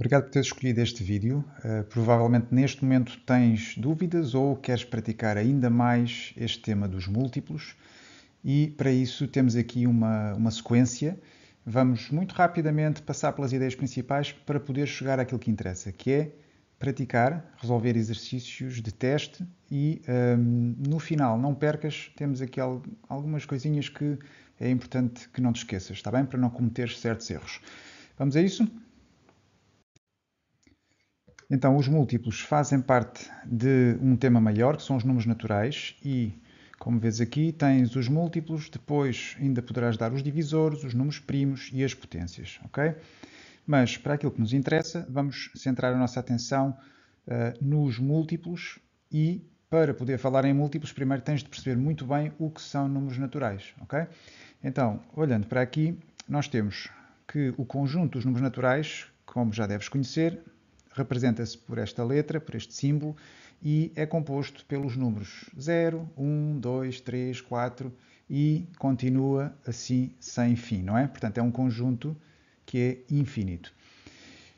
Obrigado por teres escolhido este vídeo. Uh, provavelmente neste momento tens dúvidas ou queres praticar ainda mais este tema dos múltiplos e para isso temos aqui uma, uma sequência. Vamos muito rapidamente passar pelas ideias principais para poder chegar àquilo que interessa, que é praticar, resolver exercícios de teste e um, ehm, no final, não percas, temos aqui algumas coisinhas que é importante que não te esqueças, está bem? Para não cometer certos erros. Vamos a isso? Então, os múltiplos fazem parte de um tema maior, que são os números naturais, e, como vês aqui, tens os múltiplos, depois ainda poderás dar os divisores, os números primos e as potências, ok? Mas, para aquilo que nos interessa, vamos centrar a nossa atenção uh, nos múltiplos e, para poder falar em múltiplos, primeiro tens de perceber muito bem o que são números naturais, ok? Então, olhando para aqui, nós temos que o conjunto dos números naturais, como já deves conhecer, representa-se por esta letra, por este símbolo, e é composto pelos números 0, 1, 2, 3, 4 e continua assim sem fim, não é? Portanto, é um conjunto que é infinito.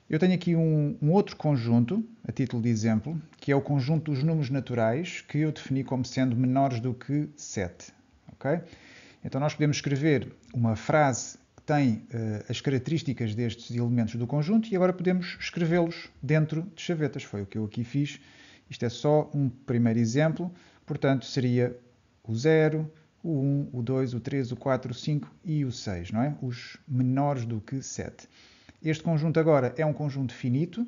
Eu tenho aqui um, um outro conjunto, a título de exemplo, que é o conjunto dos números naturais que eu defini como sendo menores do que 7. Okay? Então, nós podemos escrever uma frase tem uh, as características destes elementos do conjunto e agora podemos escrevê-los dentro de chavetas. Foi o que eu aqui fiz. Isto é só um primeiro exemplo. Portanto, seria o 0, o 1, um, o 2, o 3, o 4, o 5 e o 6, não é? Os menores do que 7. Este conjunto agora é um conjunto finito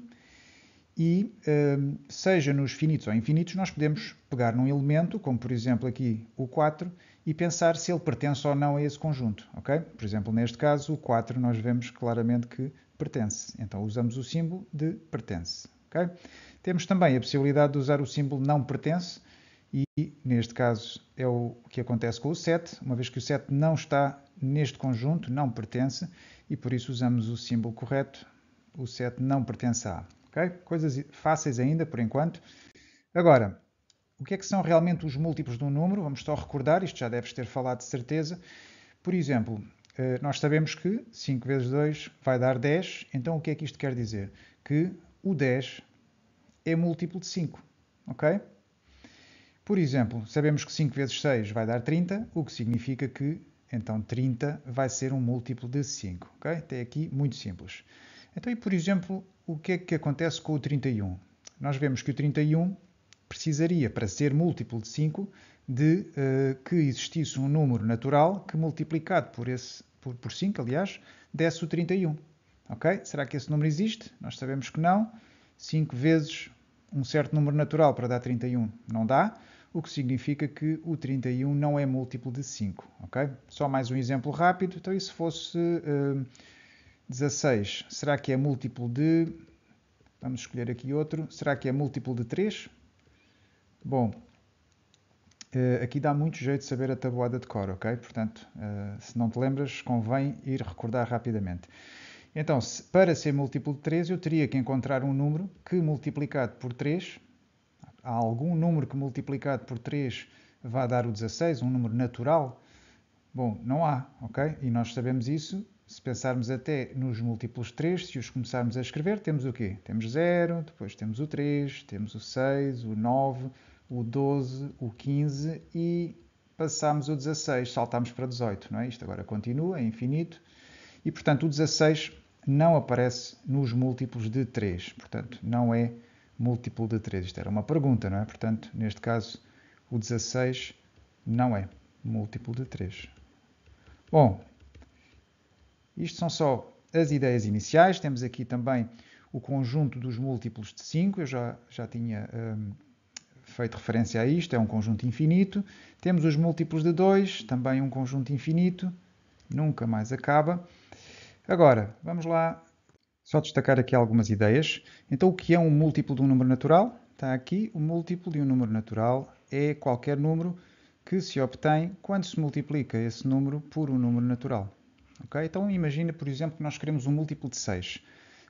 e ehm, seja nos finitos ou infinitos, nós podemos pegar num elemento, como por exemplo aqui o 4, e pensar se ele pertence ou não a esse conjunto. Okay? Por exemplo, neste caso, o 4 nós vemos claramente que pertence. Então usamos o símbolo de pertence. Okay? Temos também a possibilidade de usar o símbolo não pertence, e neste caso é o que acontece com o 7, uma vez que o 7 não está neste conjunto, não pertence, e por isso usamos o símbolo correto, o 7 não pertence a A. Okay? Coisas fáceis ainda, por enquanto. Agora, o que é que são realmente os múltiplos de um número? Vamos só recordar, isto já deves ter falado de certeza. Por exemplo, eh, nós sabemos que 5 vezes 2 vai dar 10, então o que é que isto quer dizer? Que o 10 é múltiplo de 5, ok? Por exemplo, sabemos que 5 vezes 6 vai dar 30, o que significa que então 30 vai ser um múltiplo de 5, ok? Até aqui muito simples. Então, e por exemplo, o que é que acontece com o 31? Nós vemos que o 31 precisaria, para ser múltiplo de 5, de uh, que existisse um número natural que, multiplicado por, esse, por, por 5, aliás, desse o 31. Ok? Será que esse número existe? Nós sabemos que não. 5 vezes um certo número natural para dar 31 não dá, o que significa que o 31 não é múltiplo de 5. Ok? Só mais um exemplo rápido. Então, e se fosse uh, 16. Será que é múltiplo de. Vamos escolher aqui outro. Será que é múltiplo de 3? Bom, eh, aqui dá muito jeito de saber a tabuada de cor, ok? Portanto, eh, se não te lembras, convém ir recordar rapidamente. Então, para ser múltiplo de 3, eu teria que encontrar um número que multiplicado por 3, há algum número que multiplicado por 3 vá dar o 16, um número natural? Bom, não há, ok? E nós sabemos isso se pensarmos até nos múltiplos 3, se os começarmos a escrever, temos o quê? Temos 0, depois temos o 3, temos o 6, o 9, o 12, o 15 e passamos o 16, saltamos para 18, não é? Isto agora continua, é infinito. E, portanto, o 16 não aparece nos múltiplos de 3, portanto, não é múltiplo de 3. Isto era uma pergunta, não é? Portanto, neste caso, o 16 não é múltiplo de 3. Bom, isto são só as ideias iniciais. Temos aqui também o conjunto dos múltiplos de 5. Eu já, já tinha um, feito referência a isto. É um conjunto infinito. Temos os múltiplos de 2, também um conjunto infinito. Nunca mais acaba. Agora, vamos lá só destacar aqui algumas ideias. Então, o que é um múltiplo de um número natural? Está aqui, o múltiplo de um número natural é qualquer número que se obtém quando se multiplica esse número por um número natural. Okay? Então imagina, por exemplo, que nós queremos um múltiplo de 6.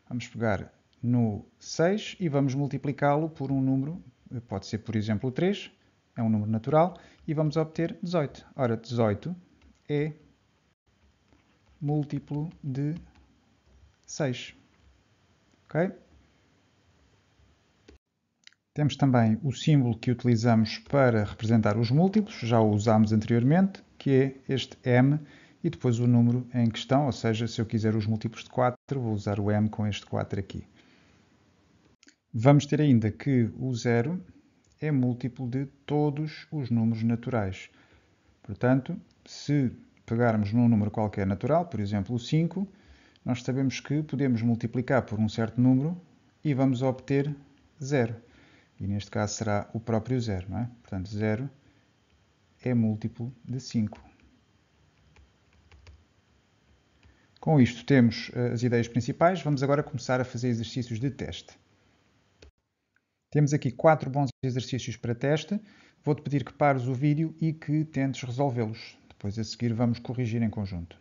Vamos pegar no 6 e vamos multiplicá-lo por um número, pode ser por exemplo o 3, é um número natural, e vamos obter 18. Ora, 18 é múltiplo de 6. Okay? Temos também o símbolo que utilizamos para representar os múltiplos, já o usámos anteriormente, que é este M, e depois o número em questão, ou seja, se eu quiser os múltiplos de 4, vou usar o m com este 4 aqui. Vamos ter ainda que o zero é múltiplo de todos os números naturais. Portanto, se pegarmos num número qualquer natural, por exemplo o 5, nós sabemos que podemos multiplicar por um certo número e vamos obter zero. E neste caso será o próprio zero, não é? Portanto, zero é múltiplo de 5. Com isto temos eh, as ideias principais, vamos agora começar a fazer exercícios de teste. Temos aqui quatro bons exercícios para teste. Vou-te pedir que pares o vídeo e que tentes resolvê-los. Depois a seguir vamos corrigir em conjunto.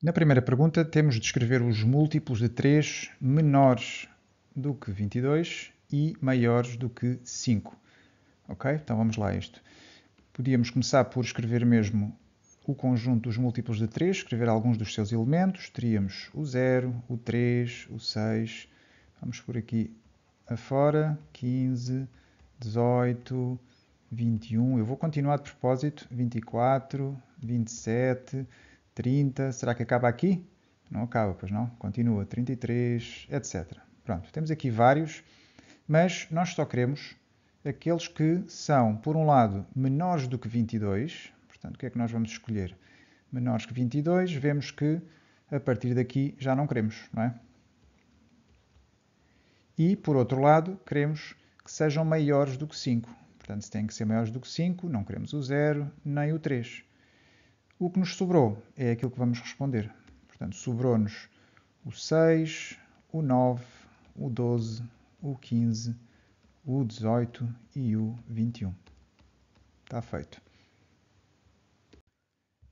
Na primeira pergunta temos de escrever os múltiplos de 3 menores do que 22 e maiores do que 5. Ok? Então vamos lá a isto. Podíamos começar por escrever mesmo o conjunto dos múltiplos de 3, escrever alguns dos seus elementos, teríamos o 0, o 3, o 6, vamos por aqui afora, 15, 18, 21, eu vou continuar de propósito, 24, 27, 30, será que acaba aqui? Não acaba, pois não, continua, 33, etc. Pronto, temos aqui vários, mas nós só queremos aqueles que são, por um lado, menores do que 22, Portanto, o que é que nós vamos escolher? Menores que 22, vemos que a partir daqui já não queremos, não é? E, por outro lado, queremos que sejam maiores do que 5. Portanto, se têm que ser maiores do que 5, não queremos o 0 nem o 3. O que nos sobrou é aquilo que vamos responder. Portanto, sobrou-nos o 6, o 9, o 12, o 15, o 18 e o 21. Está feito.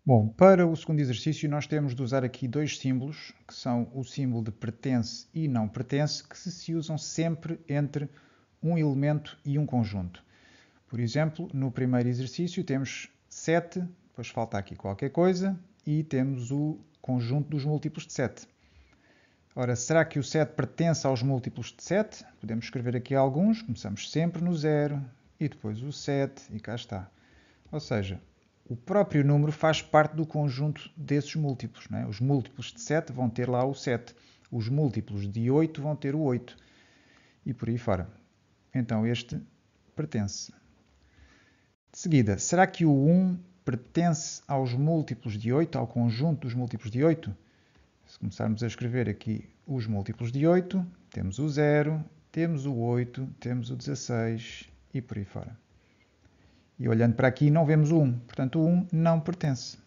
Bom, para o segundo exercício nós temos de usar aqui dois símbolos, que são o símbolo de pertence e não pertence, que se usam sempre entre um elemento e um conjunto. Por exemplo, no primeiro exercício temos 7, depois falta aqui qualquer coisa, e temos o conjunto dos múltiplos de 7. Ora, será que o 7 pertence aos múltiplos de 7? Podemos escrever aqui alguns, começamos sempre no 0, e depois o 7, e cá está. Ou seja, o próprio número faz parte do conjunto desses múltiplos. É? Os múltiplos de 7 vão ter lá o 7, os múltiplos de 8 vão ter o 8 e por aí fora. Então este pertence. De seguida, será que o 1 pertence aos múltiplos de 8, ao conjunto dos múltiplos de 8? Se começarmos a escrever aqui os múltiplos de 8, temos o 0, temos o 8, temos o 16 e por aí fora. E olhando para aqui não vemos o 1, portanto o 1 não pertence.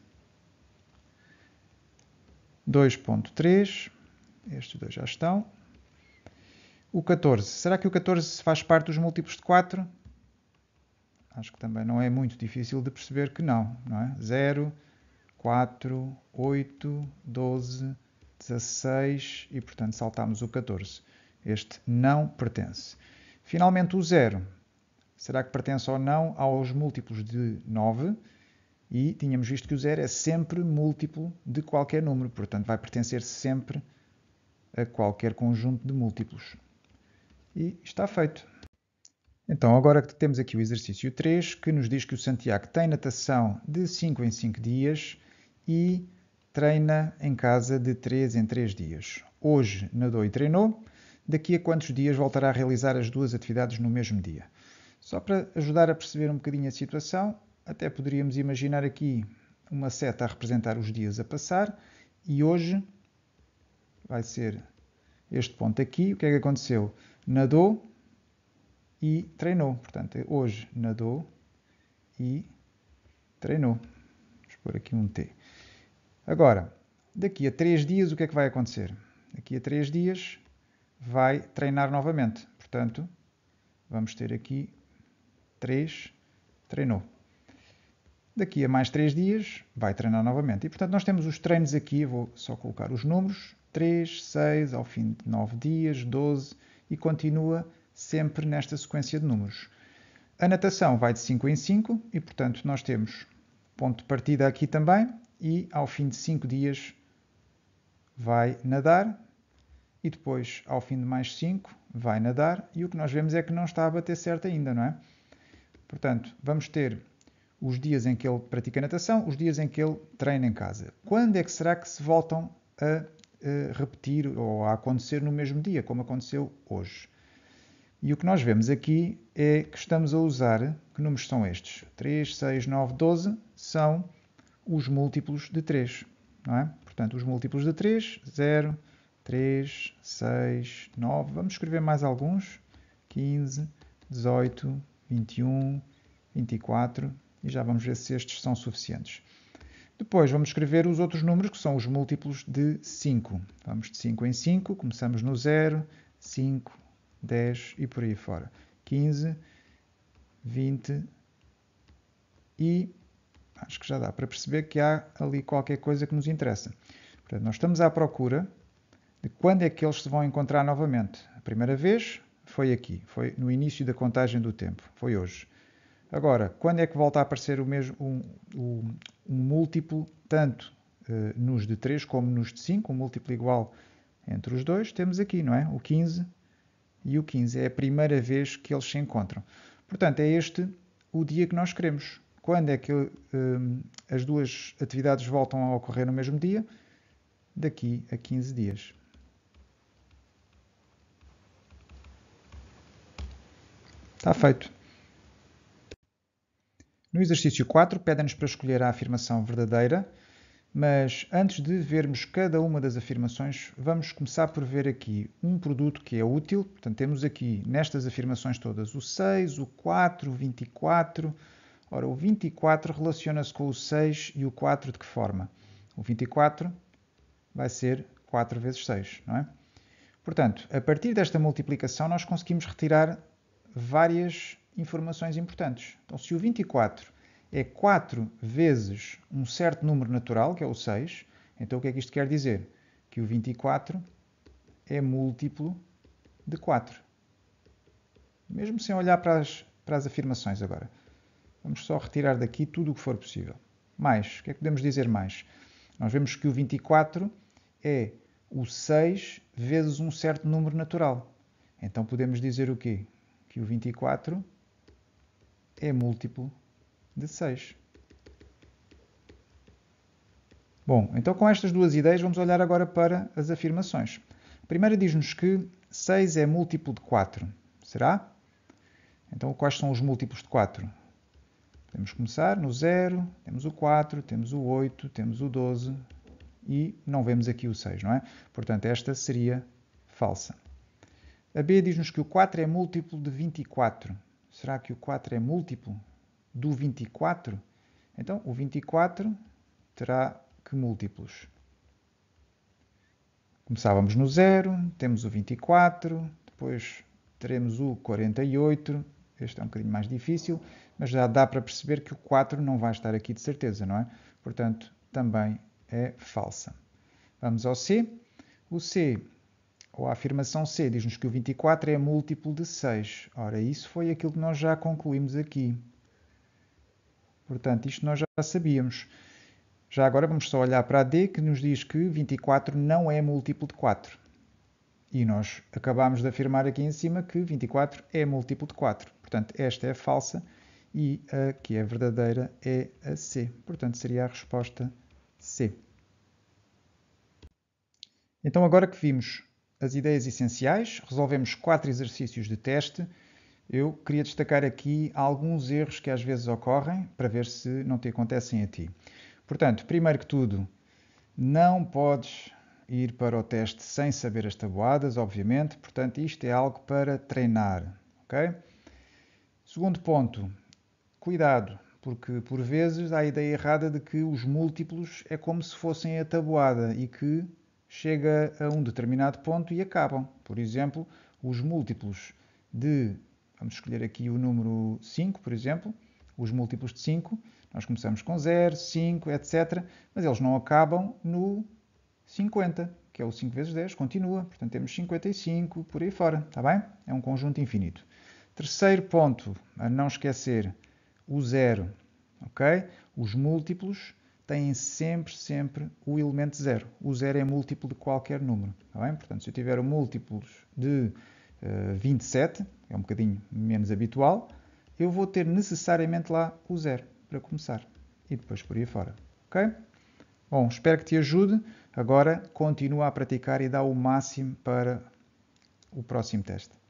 2.3, estes dois já estão. O 14, será que o 14 faz parte dos múltiplos de 4? Acho que também não é muito difícil de perceber que não, não é? 0, 4, 8, 12, 16 e, portanto, saltamos o 14. Este não pertence. Finalmente, o 0 será que pertence ou não aos múltiplos de 9? E tínhamos visto que o zero é sempre múltiplo de qualquer número, portanto vai pertencer sempre a qualquer conjunto de múltiplos. E está feito. Então, agora que temos aqui o exercício 3, que nos diz que o Santiago tem natação de 5 em 5 dias e treina em casa de 3 em 3 dias. Hoje nadou e treinou, daqui a quantos dias voltará a realizar as duas atividades no mesmo dia? Só para ajudar a perceber um bocadinho a situação, até poderíamos imaginar aqui uma seta a representar os dias a passar e hoje vai ser este ponto aqui. O que é que aconteceu? Nadou e treinou. Portanto, é hoje nadou e treinou. Vamos pôr aqui um T. Agora, daqui a três dias, o que é que vai acontecer? Daqui a três dias vai treinar novamente. Portanto, vamos ter aqui 3, treinou. Daqui a mais 3 dias vai treinar novamente. E portanto nós temos os treinos aqui, vou só colocar os números, 3, 6, ao fim de 9 dias, 12, e continua sempre nesta sequência de números. A natação vai de 5 em 5 e portanto nós temos ponto de partida aqui também e ao fim de 5 dias vai nadar e depois ao fim de mais 5 vai nadar e o que nós vemos é que não está a bater certo ainda, não é? Portanto, vamos ter os dias em que ele pratica natação, os dias em que ele treina em casa. Quando é que será que se voltam a, a eh, repetir ou a acontecer no mesmo dia, como aconteceu hoje? E o que nós vemos aqui é que estamos a usar, que números são estes? 3, 6, 9, 12 são os múltiplos de 3, não é? Portanto, os múltiplos de 3, 0, 3, 6, 9, vamos escrever mais alguns, 15, 18, 21, 24 e já vamos ver se estes são suficientes. Depois vamos escrever os outros números que são os múltiplos de 5. Vamos de 5 em 5, começamos no 0, 5, 10 e por aí fora. 15, 20 e acho que já dá para perceber que há ali qualquer coisa que nos interessa. Portanto, nós estamos à procura de quando é que eles se vão encontrar novamente. A primeira vez foi aqui, foi no início da contagem do tempo, foi hoje. Agora, quando é que volta a aparecer o mesmo um, um, um múltiplo, tanto uh, nos de 3 como nos de 5, um múltiplo igual entre os dois, temos aqui, não é? O 15 e o 15. É a primeira vez que eles se encontram. Portanto, é este o dia que nós queremos. Quando é que um, eh, as duas atividades voltam a ocorrer no mesmo dia? Daqui a 15 dias. Está feito. No exercício 4, pedem-nos para escolher a afirmação verdadeira, mas antes de vermos cada uma das afirmações, vamos começar por ver aqui um produto que é útil. Portanto, temos aqui nestas afirmações todas o 6, o 4, o 24. Ora, o 24 relaciona-se com o 6 e o 4 de que forma? O 24 vai ser 4 vezes 6, não é? Portanto, a partir desta multiplicação, nós conseguimos retirar várias informações importantes. Então, se o 24 é 4 vezes um certo número natural, que é o 6, então o que é que isto quer dizer? Que o 24 é múltiplo de 4. Mesmo sem olhar para as, para as afirmações agora. Vamos só retirar daqui tudo o que for possível. Mais, o que é que podemos dizer mais? Nós vemos que o 24 é o 6 vezes um certo número natural. Então podemos dizer o quê? que o 24 é múltiplo de 6. Bom, então com estas duas ideias vamos olhar agora para as afirmações. A primeira diz-nos que 6 é múltiplo de 4. Será? Então quais são os múltiplos de 4? Podemos começar no 0, temos o 4, temos o 8, temos o 12 e não vemos aqui o 6, não é? Portanto, esta seria falsa. A B diz-nos que o 4 é múltiplo de 24. Será que o 4 é múltiplo do 24? Então, o 24 terá que múltiplos? Começávamos no 0, temos o 24, depois teremos o 48. Este é um bocadinho mais difícil, mas já dá para perceber que o 4 não vai estar aqui de certeza, não é? Portanto, também é falsa. Vamos ao C. O C ou a afirmação C diz-nos que o 24 é múltiplo de 6. Ora, isso foi aquilo que nós já concluímos aqui. Portanto, isto nós já sabíamos. Já agora vamos só olhar para a D, que nos diz que 24 não é múltiplo de 4. E nós acabámos de afirmar aqui em cima que 24 é múltiplo de 4. Portanto, esta é falsa e a que é verdadeira é a C. Portanto, seria a resposta C. Então, agora que vimos as ideias essenciais, resolvemos quatro exercícios de teste. Eu queria destacar aqui alguns erros que às vezes ocorrem para ver se não te acontecem a ti. Portanto, primeiro que tudo, não podes ir para o teste sem saber as tabuadas, obviamente, portanto, isto é algo para treinar, ok? Segundo ponto, cuidado, porque por vezes há a ideia errada de que os múltiplos é como se fossem a tabuada e que chega a um determinado ponto e acabam. Por exemplo, os múltiplos de, vamos escolher aqui o número 5, por exemplo, os múltiplos de 5, nós começamos com 0, 5, etc. Mas eles não acabam no 50, que é o 5 vezes 10, continua. Portanto, temos 55 por aí fora, está bem? É um conjunto infinito. Terceiro ponto, a não esquecer, o zero, ok? Os múltiplos têm sempre, sempre o elemento zero. O zero é múltiplo de qualquer número. Tá bem? Portanto, se eu tiver múltiplos de uh, eh, 27, é um bocadinho menos habitual, eu vou ter necessariamente lá o zero para começar. E depois por aí fora. Ok? Bom, espero que te ajude. Agora continua a praticar e dá o máximo para o próximo teste.